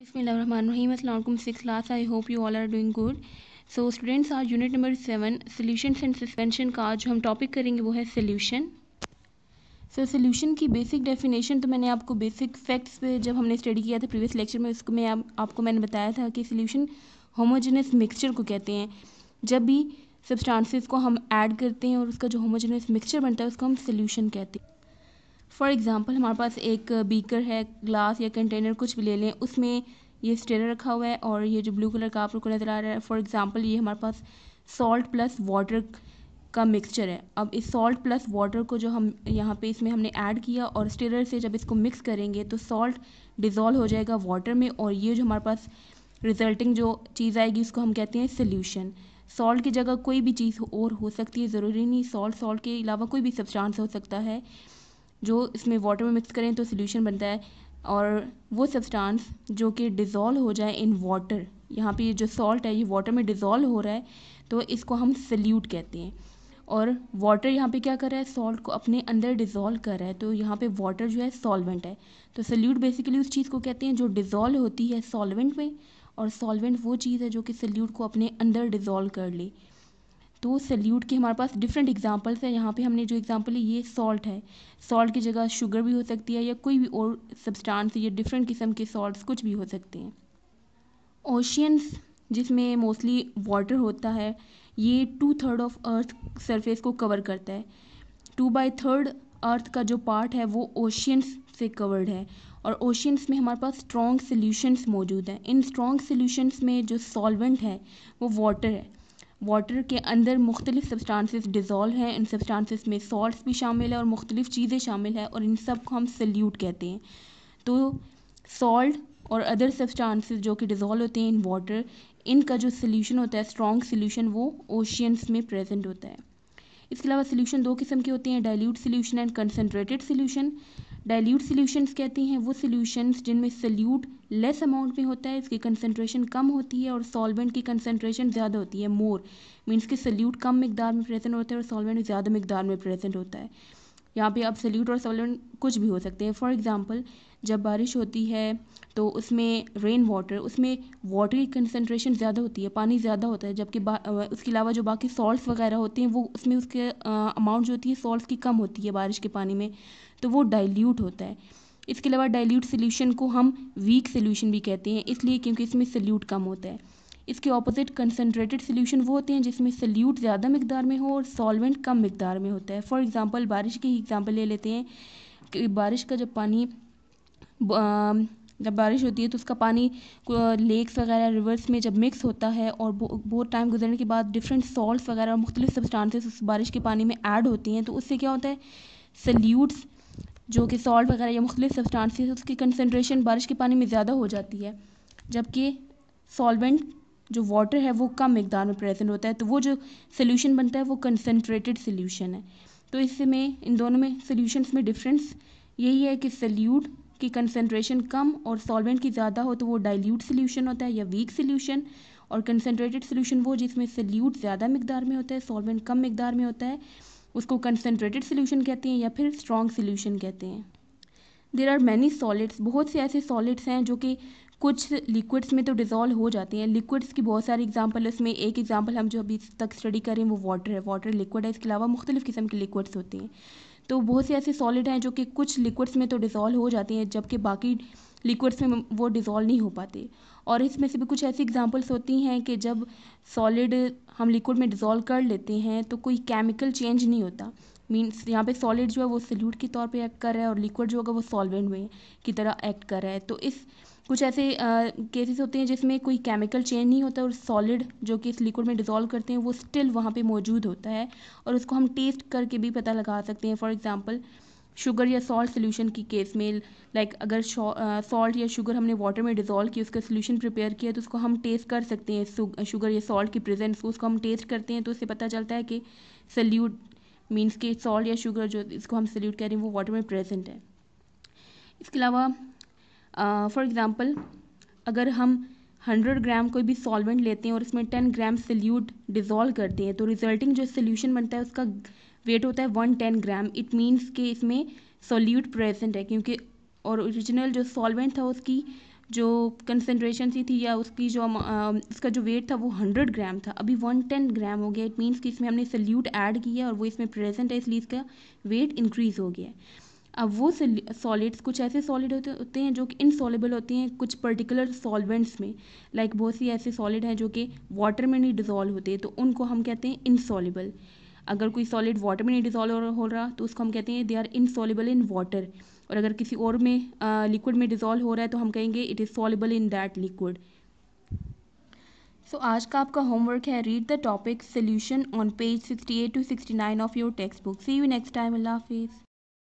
Bismillahirrahmanirrahim. Six class I hope you all are doing good so students आज unit number seven solutions and suspension का जो हम topic करेंगे वो है सोल्यूशन सो सोल्यूशन की बेसिक डेफिनेशन तो मैंने आपको बेसिक फैक्ट्स पे जब हमने स्टडी किया था प्रीवियस लेक्चर में उसको मैं आप, आपको मैंने बताया था कि सोल्यूशन होमोजेनस मिक्सचर को कहते हैं जब भी सब्सटांसिस को हम ऐड करते हैं और उसका जो होमोजेनस मिक्सचर बनता है उसको हम सोल्यूशन कहते हैं फॉर एग्ज़ाम्पल हमारे पास एक बीकर है ग्लास या कंटेनर कुछ भी ले लें उसमें ये स्टेरर रखा हुआ है और ये जो ब्लू कलर का आप लोग को नज़र आ रहा है फॉर एग्ज़ाम्पल ये हमारे पास सॉल्ट प्लस वाटर का मिक्सचर है अब इस सॉल्ट प्लस वाटर को जो हम यहाँ पे इसमें हमने ऐड किया और स्टेरर से जब इसको मिक्स करेंगे तो सॉल्ट डिज़ोल्व हो जाएगा वाटर में और ये जो हमारे पास रिजल्टिंग जो चीज़ आएगी उसको हम कहते हैं सोल्यूशन सॉल्ट की जगह कोई भी चीज़ और हो सकती है ज़रूरी नहीं सॉल्ट सॉल्ट के अलावा कोई भी सब्सटेंस हो सकता है जो इसमें वाटर में मिक्स करें तो सोल्यूशन बनता है और वो सब्सटेंस जो कि डिज़ोल्व हो जाए इन वाटर यहाँ पे ये जो सॉल्ट है ये वाटर में डिज़ोल्व हो रहा है तो इसको हम सल्यूट कहते हैं और वाटर यहाँ पे क्या कर रहा है सॉल्ट को अपने अंदर डिज़ोल्व कर रहा है तो यहाँ पे वाटर जो है सॉल्वेंट है तो सल्यूट बेसिकली उस चीज़ को कहते हैं जो डिज़ोल्व होती है सॉल्वेंट में और सॉल्वेंट वो चीज़ है जो कि सल्यूट को अपने अंदर डिज़ोल्व कर ले तो सल्यूट के हमारे पास डिफरेंट एग्जांपल्स हैं यहाँ पे हमने जो एग्जांपल है ये सॉल्ट है सॉल्ट की जगह शुगर भी हो सकती है या कोई भी और सब्सटेंस या डिफरेंट किस्म के सॉल्ट्स कुछ भी हो सकते हैं ओशियंस जिसमें मोस्टली वाटर होता है ये two third of earth surface को कवर करता है टू बाई थर्ड अर्थ का जो पार्ट है वो ओशियंस से कवर्ड है और ओशियंस में हमारे पास स्ट्रॉन्ग सोल्यूशंस मौजूद हैं इन स्ट्रॉन्ग सोल्यूशंस में जो सॉल्वेंट है वो वाटर है वाटर के अंदर मुख्तलिफ सब्सटांसेस डिज़ोल्व हैं इन सब्सटांसेस में सॉल्ट्स भी शामिल है और मुख्तलिफ चीज़ें शामिल है और इन सब को हम सल्यूट कहते हैं तो सॉल्ट और अदर सब्सटांसेस जो कि डिज़ोल्व होते हैं इन वाटर इनका जो सल्यूशन होता है स्ट्रॉन्ग सल्यूशन वो ओशियंस में प्रेजेंट होता है इसके अलावा सोल्यूशन दो किस्म के होते हैं dilute solution and concentrated solution dilute solutions कहते हैं वो सोल्यूशंस जिनमें सल्यूट लेस अमाउंट में होता है इसकी कंसनट्रेशन कम होती है और सॉल्वेंट की कंसनट्रेशन ज़्यादा होती है मोर मीन्स कि सल्यूट कम मकदार में प्रेजेंट होता है और सॉल्वेंट ज़्यादा मकदार में प्रेजेंट होता है यहाँ पे सल्यूट और सवलन कुछ भी हो सकते हैं फॉर एग्ज़ाम्पल जब बारिश होती है तो उसमें रेन वाटर उसमें वाटर की कंसनट्रेशन ज़्यादा होती है पानी ज़्यादा होता है जबकि उसके अलावा जो बाकी सॉल्ट वगैरह होते हैं वो उसमें उसके अमाउंट जो होती है सॉल्ट की कम होती है बारिश के पानी में तो वो डाइल्यूट होता है इसके अलावा डाइल्यूट सोल्यूशन को हम वीक सोल्यूशन भी कहते हैं इसलिए क्योंकि इसमें सल्यूट कम होता है इसके ऑपोजिट कंसनट्रेटेड सोल्यूशन वो होते हैं जिसमें सल्यूट ज़्यादा मकदार में हो और सॉल्वेंट कम मकदार में होता है फॉर एग्ज़ाम्पल बारिश की एग्ज़ाम्पल ले लेते हैं कि बारिश का जब पानी जब बारिश होती है तो उसका पानी लेक्स वगैरह रिवर्स में जब मिक्स होता है और बहुत टाइम गुजरने के बाद डिफरेंट सॉल्ट वगैरह और मुख्तलिफ सब्सटांसेस उस बारिश के पानी में ऐड होती हैं तो उससे क्या होता है सल्यूट्स जो कि सॉल्ट वगैरह या मुख्तलिफ सब्सटांसेस उसकी कंसनट्रेशन बारिश के पानी में ज़्यादा हो जाती है जबकि सॉल्वेंट जो वाटर है वो कम मकदार में प्रेज़ेंट होता है तो वो जो सोल्यूशन बनता है वो कंसनट्रेटेड सोल्यूशन है तो इसमें इन दोनों में सॉल्यूशंस में डिफरेंस यही है कि सल्यूट की कंसनट्रेशन कम और सॉल्वेंट की ज़्यादा हो तो वो डाइल्यूट सोल्यूशन होता है या वीक सोल्यूशन और कंसनट्रेटेड सोल्यूशन वो जिसमें सल्यूट ज़्यादा मकदार में होता है सॉल्वेंट कम मकदार में होता है उसको कंसनट्रेटेड सोल्यूशन कहते हैं या फिर स्ट्रॉन्ग सोल्यूशन कहते हैं देर आर मैनी सॉलिड्स बहुत से ऐसे सॉलिड्स हैं जो कि कुछ लिक्विड्स में तो डिज़ोल्व हो जाते हैं लिक्विड्स की बहुत सारी एग्ज़ाम्पल उसमें एक एग्जाम्पल हम जो अभी तक स्टडी करें वो वाटर है वाटर लिक्विड है इसके अलावा मुख्तलिफ़ किस्म के लिक्विड्स होते हैं तो बहुत से ऐसे सॉलिड हैं जो कि कुछ लिक्विड्स में तो डिज़ोल्व हो जाते हैं जबकि बाकी लिक्विड्स में वो डिज़ोल्व नहीं हो पाते और इसमें से भी कुछ ऐसी एग्जांपल्स होती हैं कि जब सॉलिड हम लिक्विड में डिज़ोल्व कर लेते हैं तो कोई केमिकल चेंज नहीं होता मीन्स यहाँ पे सॉलिड जो है वो सल्यूट के तौर पे एक्ट कर रहा है और लिक्विड जो होगा वो सॉल्वेंट में की तरह एक्ट कर रहा है तो इस कुछ ऐसे केसेस होते हैं जिसमें कोई केमिकल चेंज नहीं होता और सॉलिड जो कि इस लिक्विड में डिज़ोल्व करते हैं वो स्टिल वहाँ पे मौजूद होता है और उसको हम टेस्ट करके भी पता लगा सकते हैं फॉर एग्ज़ाम्पल शुगर या सॉल्ट सोल्यूशन की केस में लाइक अगर सॉल्ट या शुगर हमने वाटर में डिज़ोल्व किया उसका सोल्यूशन प्रिपेयर किया तो उसको हम टेस्ट कर सकते हैं शुगर या सॉल्ट की प्रेजेंस को उसको हम टेस्ट करते हैं तो उससे पता चलता है कि सल्यूट मीन्स के सॉल्ट या शुगर जो इसको हम सल्यूट कह रहे हैं वो वाटर में प्रेजेंट है इसके अलावा फॉर एग्ज़ाम्पल अगर हम हंड्रेड ग्राम कोई भी सॉल्वेंट लेते हैं और इसमें टेन ग्राम सल्यूट डिज़ोल्व करते हैं तो रिजल्टिंग जो सोल्यूशन बनता है उसका वेट होता है one ten gram it means कि इसमें सोल्यूट प्रेजेंट है क्योंकि और ओरिजिनल जो सॉल्वेंट था उसकी जो कंसनट्रेशन सी थी या उसकी जो उसका जो वेट था वो हंड्रेड ग्राम था अभी वन टेन ग्राम हो गया इट मीन्स कि इसमें हमने सल्यूट ऐड किया और वो इसमें प्रेजेंट है इसलिए इसका वेट इंक्रीज़ हो गया है अब वो सॉलिड्स कुछ ऐसे सॉलिड होते हैं जो कि इनसॉलेबल होते हैं कुछ पर्टिकुलर सॉल्वेंट्स में लाइक बहुत सी ऐसे सॉलिड हैं जो कि वाटर में नहीं डिज़ोल्व होते तो उनको हम कहते हैं इनसॉल्युबल अगर कोई सॉलिड वाटर में नहीं डिज़ोल्व हो रहा तो उसको हम कहते हैं they are insoluble in water और अगर किसी और में लिक्विड में डिज़ोल्व हो रहा है तो हम कहेंगे it is soluble in that liquid so आज का आपका होमवर्क है read the topic solution on page sixty eight to sixty nine of your text book see you next time Allah हाफिज़